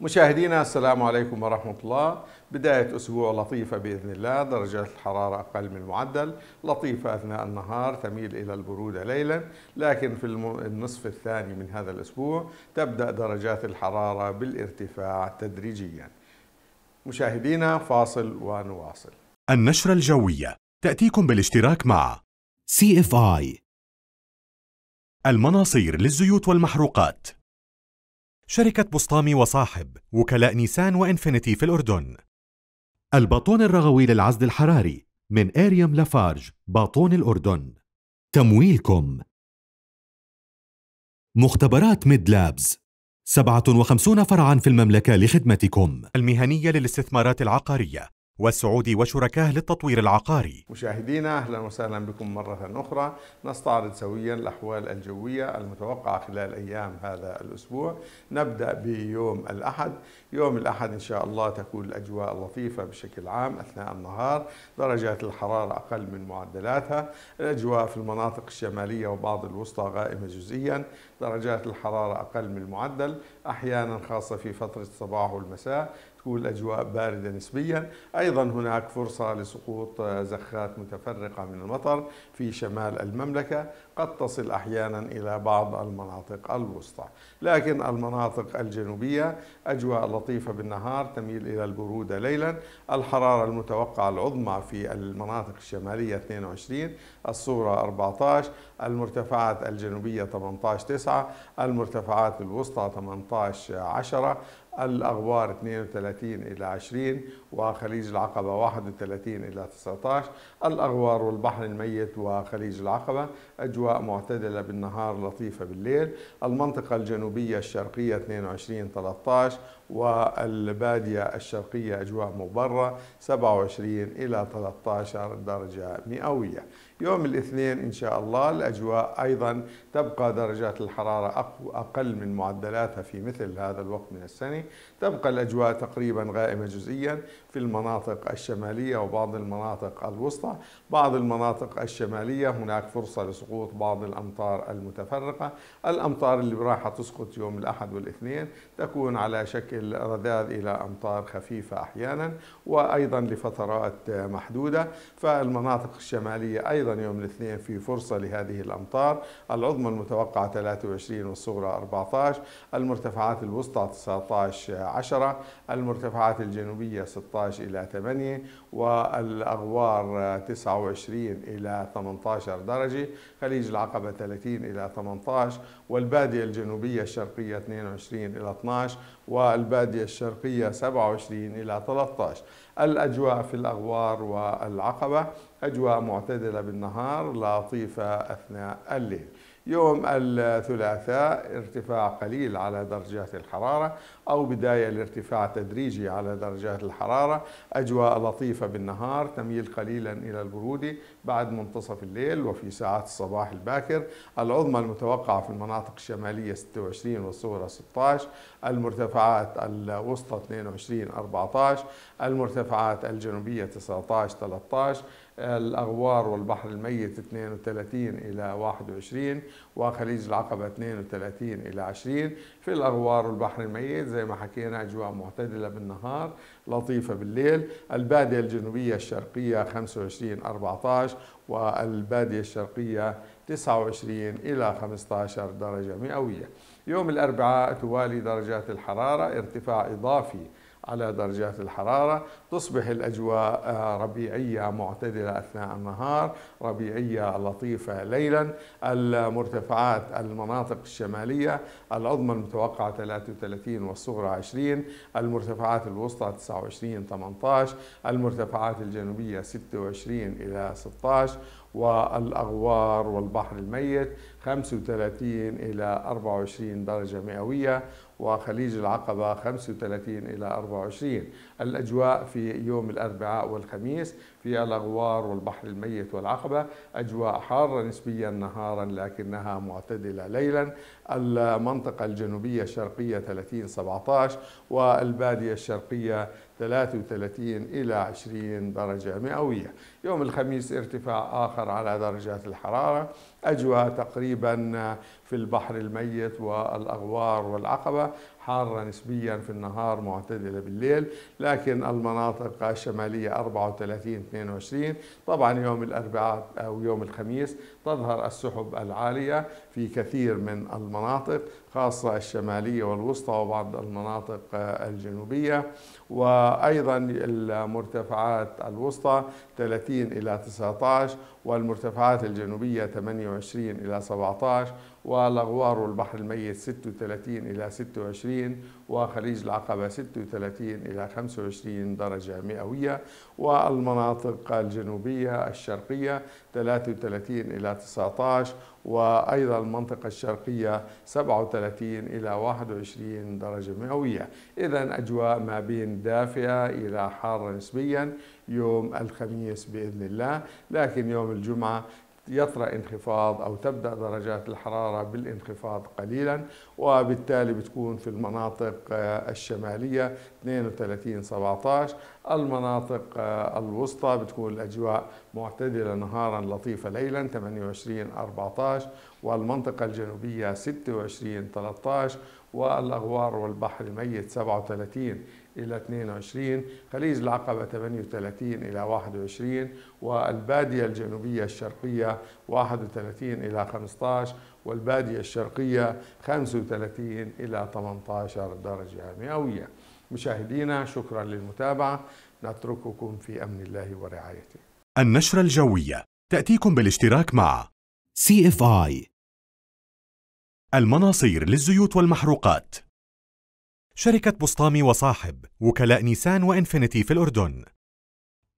مشاهدينا السلام عليكم ورحمة الله بداية أسبوع لطيفة بإذن الله درجات الحرارة أقل من المعدل لطيفة أثناء النهار تميل إلى البرودة ليلا لكن في النصف الثاني من هذا الأسبوع تبدأ درجات الحرارة بالارتفاع تدريجيا مشاهدينا فاصل ونواصل النشرة الجوية تأتيكم بالاشتراك مع CFI المناصير للزيوت والمحروقات شركة بسطامي وصاحب وكلاء نيسان وإنفينيتي في الأردن الباطون الرغوي للعزل الحراري من إيريام لافارج باطون الأردن تمويلكم مختبرات ميد لابز 57 فرعا في المملكة لخدمتكم المهنية للاستثمارات العقارية والسعودي وشركاه للتطوير العقاري مشاهدينا أهلا وسهلا بكم مرة أخرى نستعرض سويا الأحوال الجوية المتوقعة خلال أيام هذا الأسبوع نبدأ بيوم الأحد يوم الأحد إن شاء الله تكون الأجواء لطيفة بشكل عام أثناء النهار درجات الحرارة أقل من معدلاتها الأجواء في المناطق الشمالية وبعض الوسطى غائمة جزئيا درجات الحرارة أقل من المعدل أحيانا خاصة في فترة الصباح والمساء تكون الأجواء باردة نسبيا أيضا هناك فرصة لسقوط زخات متفرقة من المطر في شمال المملكة قد تصل أحيانا إلى بعض المناطق الوسطى لكن المناطق الجنوبية أجواء لطيفة بالنهار تميل إلى البرودة ليلا الحرارة المتوقعة العظمى في المناطق الشمالية 22 الصورة 14 المرتفعات الجنوبية 18 9 المرتفعات الوسطى 18 10 الأغوار 32 إلى 20 وخليج العقبة 31 إلى 19 الأغوار والبحر الميت وخليج العقبة أجواء معتدلة بالنهار لطيفة بالليل المنطقة الجنوبية الشرقية 22 13 والبادية الشرقية أجواء مبرة 27 إلى 13 درجة مئوية يوم الاثنين إن شاء الله الأجواء أيضا تبقى درجات الحرارة أقل من معدلاتها في مثل هذا الوقت من السنة تبقى الأجواء تقريبا غائمة جزئيا في المناطق الشمالية وبعض المناطق الوسطى بعض المناطق الشمالية هناك فرصة لسقوط بعض الأمطار المتفرقة الأمطار اللي راح تسقط يوم الأحد والاثنين تكون على شكل الرذاذ رذاذ إلى أمطار خفيفة أحيانا وأيضا لفترات محدودة فالمناطق الشمالية أيضا يوم الاثنين في فرصة لهذه الأمطار العظمى المتوقعة 23 والصغرى 14 المرتفعات الوسطى 19 10 المرتفعات الجنوبية 16 إلى 8 والأغوار 29 إلى 18 درجة خليج العقبة 30 إلى 18 والبادية الجنوبية الشرقية 22 إلى 12 وال البادية الشرقية 27 إلى 13 الأجواء في الأغوار والعقبة أجواء معتدلة بالنهار لطيفة أثناء الليل يوم الثلاثاء ارتفاع قليل على درجات الحرارة أو بداية الارتفاع تدريجي على درجات الحرارة أجواء لطيفة بالنهار تميل قليلا إلى البرودة بعد منتصف الليل وفي ساعات الصباح الباكر العظمى المتوقعة في المناطق الشمالية 26 والصغرى 16 المرتفعات الوسطى 22 14 المرتفعات الجنوبية 19 13 الأغوار والبحر الميت 32 إلى 21 وخليج العقبة 32 إلى 20 في الأغوار والبحر الميت زي ما حكينا أجواء معتدلة بالنهار لطيفة بالليل البادية الجنوبية الشرقية 25 14 والبادية الشرقية 29 إلى 15 درجة مئوية يوم الأربعاء توالي درجات الحرارة ارتفاع إضافي على درجات الحرارة تصبح الأجواء آه، ربيعية معتدلة أثناء النهار ربيعية لطيفة ليلا المرتفعات المناطق الشمالية العظمى المتوقعة 33 والصغرى 20 المرتفعات الوسطى 29 18 المرتفعات الجنوبية 26 إلى 16 والأغوار والبحر الميت 35 إلى 24 درجة مئوية وخليج العقبة 35 إلى 24 الأجواء في يوم الأربعاء والخميس في الأغوار والبحر الميت والعقبة أجواء حارة نسبيا نهارا لكنها معتدلة ليلا المنطقة الجنوبية الشرقية 30 17 والبادية الشرقية 33 إلى 20 درجة مئوية يوم الخميس ارتفاع آخر على درجات الحرارة أجواء تقريبا في البحر الميت والأغوار والعقبة حارة نسبيا في النهار معتدلة بالليل لكن المناطق الشمالية 34 22 طبعا يوم الأربعاء أو يوم الخميس تظهر السحب العالية في كثير من المناطق خاصة الشمالية والوسطى وبعض المناطق آه، الجنوبية وأيضا المرتفعات الوسطى 30 إلى 19 والمرتفعات الجنوبية 28 إلى 17 ولغوار البحر الميت 36 إلى 26 وخليج العقبة 36 إلى 25 درجة مئوية والمناطق الجنوبية الشرقية 33 إلى 19 وأيضا المنطقة الشرقية 37 إلى 21 درجة مئوية إذا أجواء ما بين دافئة إلى حارة نسبيا يوم الخميس بإذن الله لكن يوم الجمعة يطرأ انخفاض أو تبدأ درجات الحرارة بالانخفاض قليلا وبالتالي بتكون في المناطق آه، الشمالية 32 17 المناطق آه، الوسطى بتكون الأجواء معتدلة نهارا لطيفة ليلا 28 14 والمنطقة الجنوبية 26 13 والأغوار والبحر الميت 37 إلى 22 خليج العقبة 38 إلى 21 والبادية الجنوبية الشرقية 31 إلى 15 والبادية الشرقية 35 إلى 18 درجة مئوية مشاهدينا شكرا للمتابعة نترككم في أمن الله ورعايته النشرة الجوية تأتيكم بالاشتراك مع CFI المناصير للزيوت والمحروقات شركة بسطامي وصاحب وكلاء نيسان وإنفينيتي في الأردن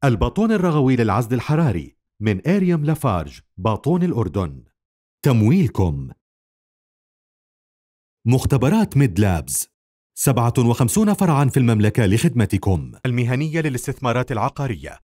الباطون الرغوي للعزل الحراري من إيريام لافارج باطون الأردن تمويلكم مختبرات ميد لابز 57 فرعا في المملكة لخدمتكم المهنية للاستثمارات العقارية